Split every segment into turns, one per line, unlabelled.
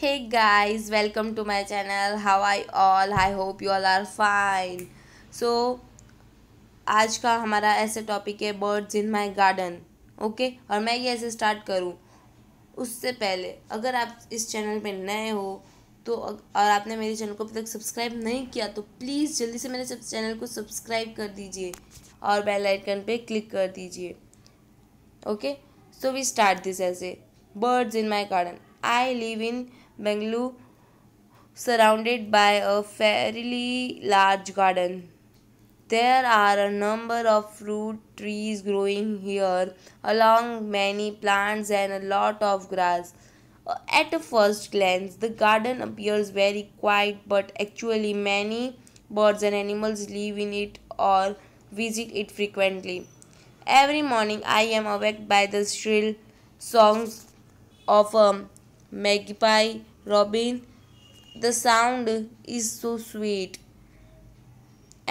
Hey guys welcome to my channel how are all I hope you all are fine so आज का हमारा ऐसे topic है birds in my garden okay और मैं ये ऐसे स्टार्ट करूँ उससे पहले अगर आप इस चैनल पे नए हो तो और आपने मेरे चैनल को अभी तक सब्सक्राइब नहीं किया तो प्लीज़ जल्दी से मेरे सब चैनल को सब्सक्राइब कर दीजिए और बेल आइकन पे क्लिक कर दीजिए okay so we start this ऐसे birds in my garden I live in Bengaluru surrounded by a fairly large garden. There are a number of fruit trees growing here along many plants and a lot of grass. At a first glance, the garden appears very quiet but actually many birds and animals live in it or visit it frequently. Every morning I am awake by the shrill songs of a magpie robin the sound is so sweet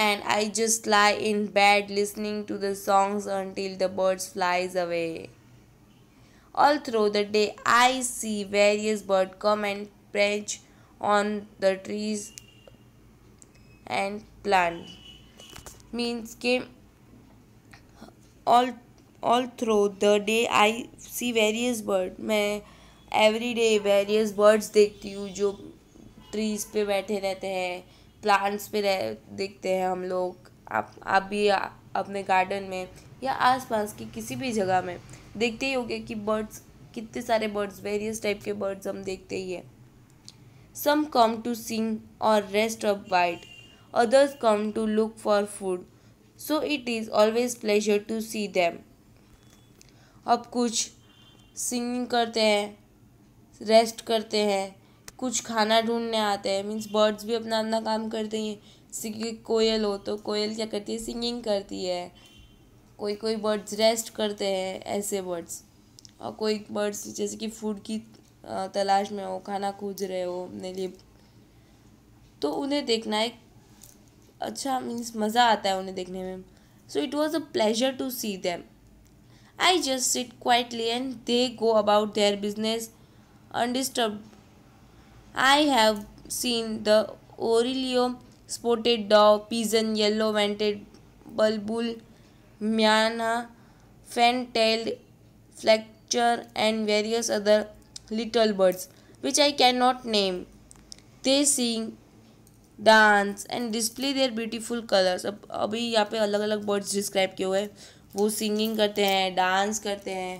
and i just lie in bed listening to the songs until the birds flies away all through the day i see various birds come and perch on the trees and plant means came all all through the day i see various birds every day various birds देखती हूँ जो trees पे बैठे रहते हैं plants पे रह देखते हैं हम लोग आप आप भी आ, अपने गार्डन में या आसपास की किसी भी जगह में देखते ही होंगे कि बर्ड्स कितने सारे बर्ड्स वेरियस टाइप के बर्ड्स हम देखते ही हैं सम कम टू सिंग और rest of wide others come to look for food so it is always pleasure to see them अब कुछ सिंगिंग करते हैं रेस्ट करते हैं कुछ खाना ढूंढने आते हैं मीन्स बर्ड्स भी अपना अपना काम करते हैं जैसे कि कोयल हो तो कोयल क्या करती है सिंगिंग करती है कोई कोई बर्ड्स रेस्ट करते हैं ऐसे बर्ड्स और कोई बर्ड्स जैसे कि फूड की तलाश में हो खाना खोज रहे हो अपने लिए तो उन्हें देखना एक अच्छा मीन्स मज़ा आता है उन्हें देखने में so it was a pleasure to see them I just sit quietly and they go about their business undisturbed. I have seen the Aurelio, spotted dog, pigeon, yellow-vented bulbul, miana, fan-tailed fletcher and various other little birds which I cannot name. They sing, dance and display their beautiful colors. अब अभी यहाँ पे अलग अलग birds describe किए हुए हैं वो singing करते हैं dance करते हैं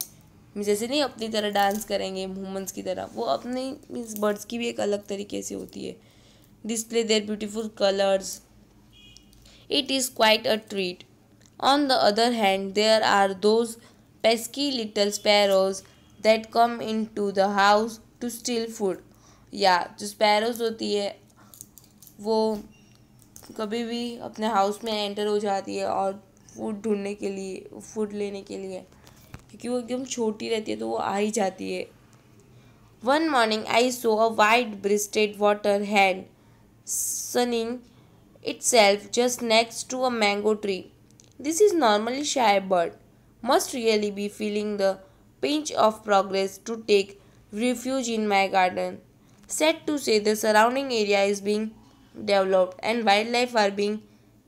मीन्स ऐसे नहीं अपनी तरह डांस करेंगे वुमेंस की तरह वो अपने मीन्स बर्ड्स की भी एक अलग तरीके से होती है display their beautiful colours it is quite a treat on the other hand there are those pesky little sparrows that come in to the house to steal food या जो स्पैरोज होती है वो कभी भी अपने हाउस में एंटर हो जाती है और फूड ढूंढने के लिए फूड लेने के लिए क्योंकि वो एकदम छोटी रहती है तो वो आ ही जाती है one morning I saw a white breasted water hen sunning itself just next to a mango tree this is normally shy bird must really be feeling the pinch of progress to take refuge in my garden sad to say the surrounding area is being developed and wildlife are being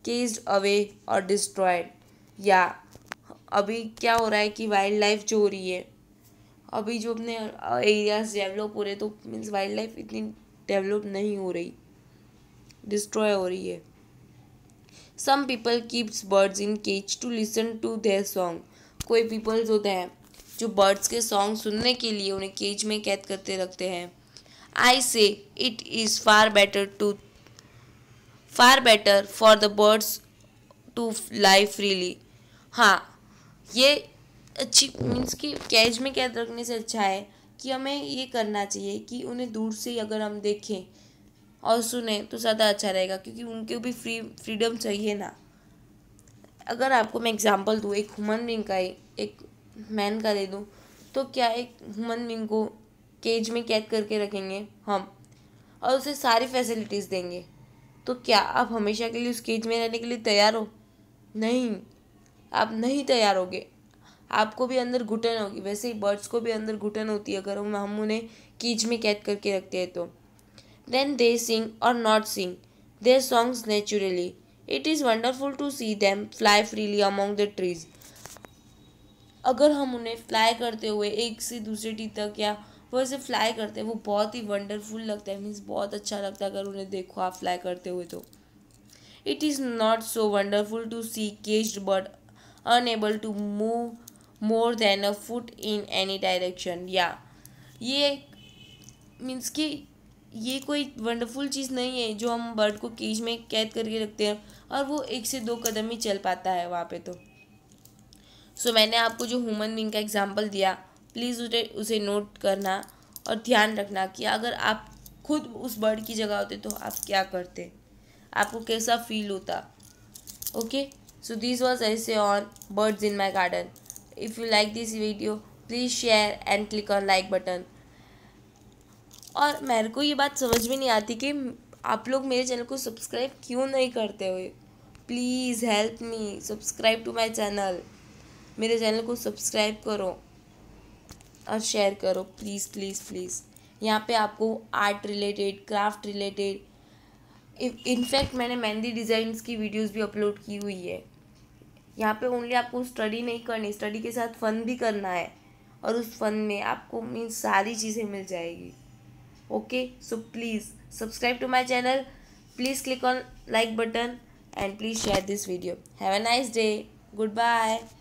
caged away और destroyed या अभी क्या हो रहा है कि wild life जो हो रही है अभी जो अपने एरियाज डेवलप हो रहे तो मीन्स वाइल्ड लाइफ इतनी डेवलप नहीं हो रही डिस्ट्रॉय हो रही है some people keeps birds in cage to listen to their song कोई पीपल्स होते हैं जो बर्ड्स के सॉन्ग सुनने के लिए उन्हें केज में कैद करते रखते हैं I say it is far better to far better for the birds to live freely हाँ ये अच्छी मीन्स कि कैच में कैद रखने से अच्छा है कि हमें ये करना चाहिए कि उन्हें दूर से अगर हम देखें और सुने तो ज़्यादा अच्छा रहेगा क्योंकि उनके भी फ्री फ्रीडम चाहिए ना अगर आपको मैं एग्ज़ाम्पल दूँ एक ह्यूमन बींग का एक मैन का दे दूँ तो क्या एक ह्यूमन बींग को केज में कैद करके रखेंगे हम और उसे सारी फैसिलिटीज़ देंगे तो क्या आप हमेशा के लिए उस केज में रहने के लिए तैयार हो नहीं आप नहीं तैयार होगे आपको भी अंदर घुटन होगी वैसे ही बर्ड्स को भी अंदर घुटन होती है अगर हम हम उन्हें कीच में कैद करके रखते हैं तो देन दे सिंग और not sing they songs naturally it is wonderful to see them fly freely among the trees अगर हम उन्हें फ्लाई करते हुए एक से दूसरे टी तक या वैसे फ्लाई करते हैं वो बहुत ही वंडरफुल लगता है मीन्स बहुत अच्छा लगता है अगर उन्हें देखो आप फ्लाई करते हुए तो it is not so wonderful to see caged bird unable to move more than a foot in any direction या ये मीन्स कि ये कोई वंडरफुल चीज़ नहीं है जो हम बर्ड को केज में कैद करके रखते हैं और वो एक से दो कदम ही चल पाता है वहाँ पे तो सो so, मैंने आपको जो ह्यूमन बींग का एग्जाम्पल दिया प्लीज़ उसे उसे नोट करना और ध्यान रखना कि अगर आप खुद उस बर्ड की जगह होते तो आप क्या करते आपको कैसा फील होता okay okay? so this was essay on birds in my garden if you like this video please share and click on like button और मेरे को ये बात समझ में नहीं आती कि आप लोग मेरे चैनल को सब्सक्राइब क्यों नहीं करते हुए please help me subscribe to my channel मेरे चैनल को सब्सक्राइब करो और शेयर करो प्लीज़ प्लीज़ प्लीज़ यहाँ पे आपको art related craft related in fact मैंने मेहंदी डिज़ाइंस की वीडियोस भी अपलोड की हुई है यहाँ पे ओनली आपको स्टडी नहीं करनी स्टडी के साथ फ़न भी करना है और उस फन में आपको मीन सारी चीज़ें मिल जाएगी okay so please subscribe to my channel please click on like button and please share this video have a nice day good bye